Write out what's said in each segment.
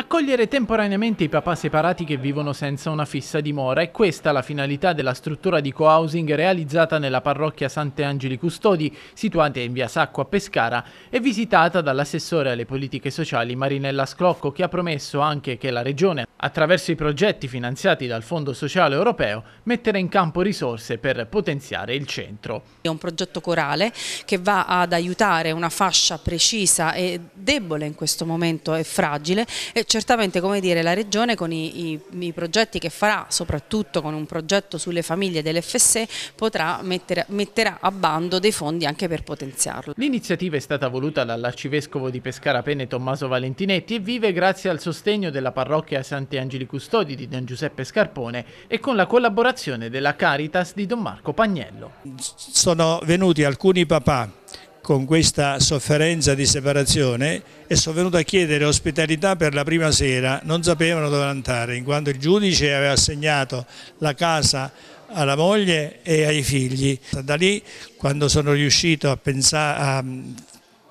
Accogliere temporaneamente i papà separati che vivono senza una fissa dimora è questa la finalità della struttura di co-housing realizzata nella parrocchia Sante Angeli Custodi, situata in via Sacco a Pescara e visitata dall'assessore alle politiche sociali Marinella Sclocco che ha promesso anche che la regione, attraverso i progetti finanziati dal Fondo Sociale Europeo, metterà in campo risorse per potenziare il centro. È un progetto corale che va ad aiutare una fascia precisa e debole in questo momento e fragile e certamente come dire, la Regione con i, i, i, progetti che farà, soprattutto con un progetto sulle famiglie dell'FSE, potrà mettere, metterà a bando dei fondi anche per potenziarlo. L'iniziativa è stata voluta dall'Arcivescovo di Pescara Pene Tommaso Valentinetti e vive grazie al sostegno della parrocchia Santi Angeli Custodi di Don Giuseppe Scarpone e con la collaborazione della Caritas di Don Marco Pagnello. Sono venuti alcuni papà con questa sofferenza di separazione e sono venuto a chiedere ospitalità per la prima sera, non sapevano dove andare in quanto il giudice aveva assegnato la casa alla moglie e ai figli. Da lì quando sono riuscito a, pensare, a mm,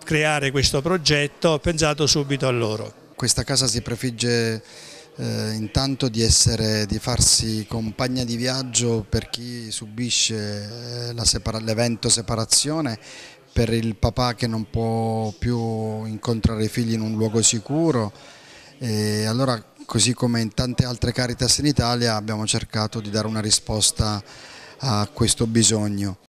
creare questo progetto ho pensato subito a loro. Questa casa si prefigge eh, intanto di, essere, di, farsi compagna di viaggio per chi subisce eh, l'evento separazione per il papà che non può più incontrare i figli in un luogo sicuro e allora così come in tante altre Caritas in Italia abbiamo cercato di dare una risposta a questo bisogno.